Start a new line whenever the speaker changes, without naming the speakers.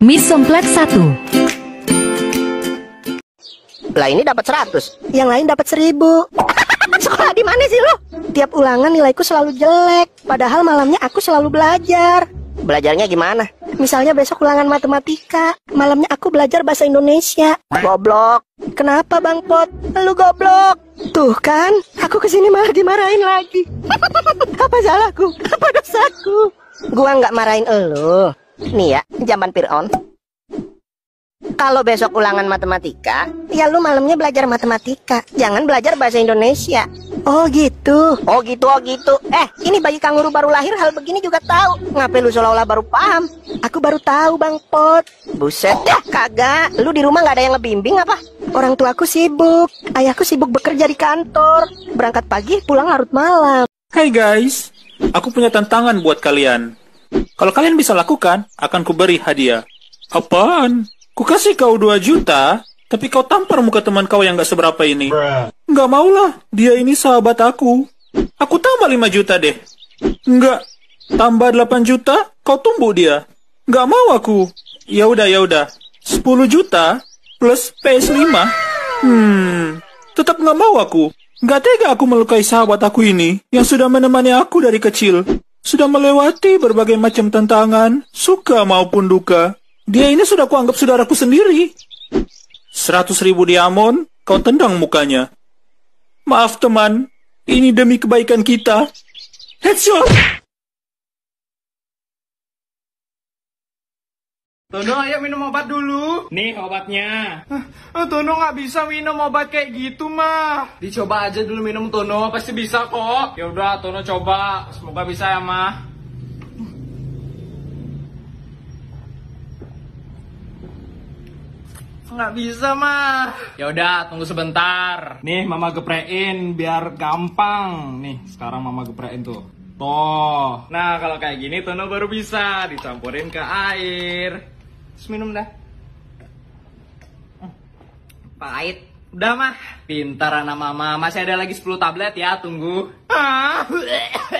Mie somplek 1 Lah ini dapat 100 Yang lain dapat 1000 Sekolah di mana sih lo? Tiap ulangan nilaiku selalu jelek Padahal malamnya aku selalu belajar Belajarnya gimana? Misalnya besok ulangan matematika Malamnya aku belajar bahasa Indonesia Goblok Kenapa Bang Pot? Lu goblok Tuh kan, aku kesini malah dimarahin
lagi
Apa salahku? Apa dosaku? Gua nggak marahin elu Nih ya, zaman Fir'aun. Kalau besok ulangan matematika, ya lu malamnya belajar matematika. Jangan belajar bahasa Indonesia. Oh gitu. Oh gitu, oh gitu. Eh, ini bayi kanguru baru lahir hal begini juga tahu. Ngapain lu seolah-olah baru paham? Aku baru tahu, Bang Pot. Buset dah, ya, kagak. Lu di rumah nggak ada yang ngebimbing apa? Orang tuaku sibuk. Ayahku sibuk bekerja di kantor. Berangkat pagi, pulang larut malam.
Hai hey guys, aku punya tantangan buat kalian. Kalau kalian bisa lakukan, akan kuberi hadiah. Apaan? Kukasih kau 2 juta, tapi kau tampar muka teman kau yang gak seberapa ini. Nggak maulah, dia ini sahabat aku. Aku tambah 5 juta deh. Nggak, tambah 8 juta, kau tumbuh dia. Nggak mau aku. Ya udah, ya udah. 10 juta plus PS5. Hmm, tetap nggak mau aku. Nggak tega aku melukai sahabat aku ini yang sudah menemani aku dari kecil. Sudah melewati berbagai macam tantangan, suka maupun duka. Dia ini sudah kuanggap saudaraku sendiri. Seratus ribu diamon, kau tendang mukanya. Maaf teman, ini demi kebaikan kita. Headshot!
Tono, ayo minum obat dulu. Nih obatnya. Ah, Tono nggak bisa minum obat kayak gitu mah. Dicoba aja dulu minum Tono, pasti bisa kok. Ya udah, Tono coba. Semoga bisa ya mah. Nggak bisa mah. Ya udah, tunggu sebentar. Nih mama geprein biar gampang. Nih sekarang mama geprein tuh. Tuh. Nah kalau kayak gini Tono baru bisa dicampurin ke air. Terus minum dah. Pahit. Udah mah, pintar anak mama. Masih ada lagi 10 tablet ya, tunggu. ah.